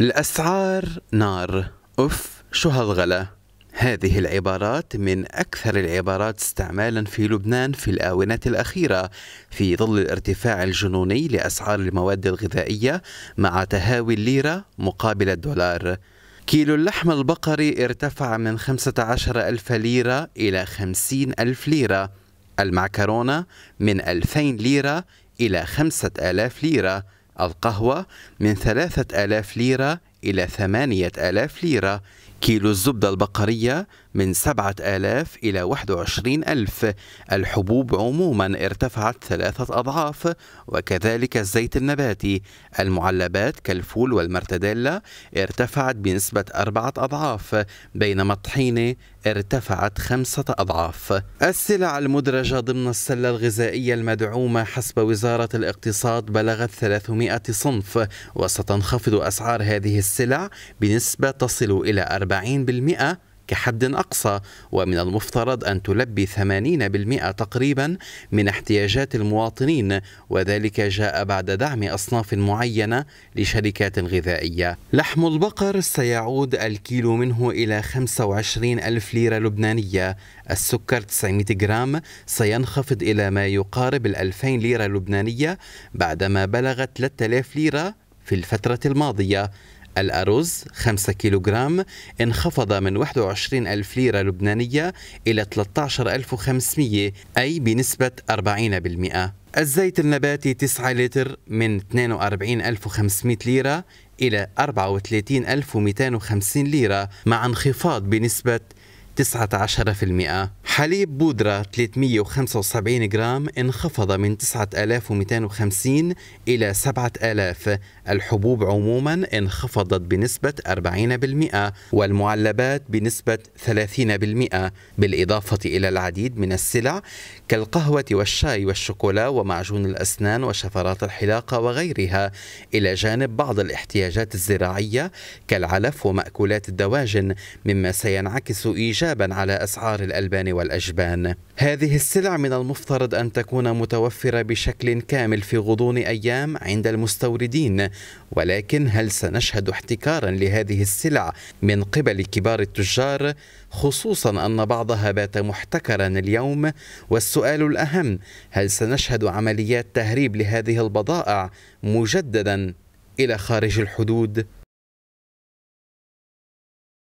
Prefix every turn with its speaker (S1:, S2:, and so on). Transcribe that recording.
S1: الأسعار نار أف شو هالغلا هذه العبارات من أكثر العبارات استعمالا في لبنان في الآونة الأخيرة في ظل الارتفاع الجنوني لأسعار المواد الغذائية مع تهاوي الليرة مقابل الدولار كيلو اللحم البقري ارتفع من 15 ألف ليرة إلى 50 ألف ليرة المعكرونة من 2000 ليرة إلى 5000 ليرة القهوة من ثلاثة آلاف ليرة إلى ثمانية آلاف ليرة كيلو الزبدة البقرية من 7000 إلى 21000 الحبوب عموما ارتفعت ثلاثة أضعاف وكذلك الزيت النباتي المعلبات كالفول والمرتديلا ارتفعت بنسبة أربعة أضعاف بينما الطحينة ارتفعت خمسة أضعاف السلع المدرجة ضمن السلة الغذائية المدعومة حسب وزارة الاقتصاد بلغت 300 صنف وستنخفض أسعار هذه السلع بنسبة تصل إلى 40% كحد أقصى ومن المفترض أن تلبي 80% تقريبا من احتياجات المواطنين وذلك جاء بعد دعم أصناف معينة لشركات غذائية لحم البقر سيعود الكيلو منه إلى 25 ألف ليرة لبنانية السكر 900 جرام سينخفض إلى ما يقارب 2000 ليرة لبنانية بعدما بلغت 3000 ليرة في الفترة الماضية الأرز 5 كيلوغرام انخفض من 21 ألف ليرة لبنانية إلى 13500 أي بنسبة 40% الزيت النباتي 9 لتر من 42500 ليرة إلى 34250 ليرة مع انخفاض بنسبة 19% حليب بودرة 375 جرام انخفض من 9250 إلى 7000 الحبوب عموما انخفضت بنسبة 40% والمعلبات بنسبة 30% بالإضافة إلى العديد من السلع كالقهوة والشاي والشوكولا ومعجون الأسنان وشفرات الحلاقة وغيرها إلى جانب بعض الاحتياجات الزراعية كالعلف ومأكولات الدواجن مما سينعكس إيجابا إيجابا على أسعار الألبان والأجبان هذه السلع من المفترض أن تكون متوفرة بشكل كامل في غضون أيام عند المستوردين ولكن هل سنشهد احتكارا لهذه السلع من قبل كبار التجار خصوصا أن بعضها بات محتكرا اليوم والسؤال الأهم هل سنشهد عمليات تهريب لهذه البضائع مجددا إلى خارج الحدود؟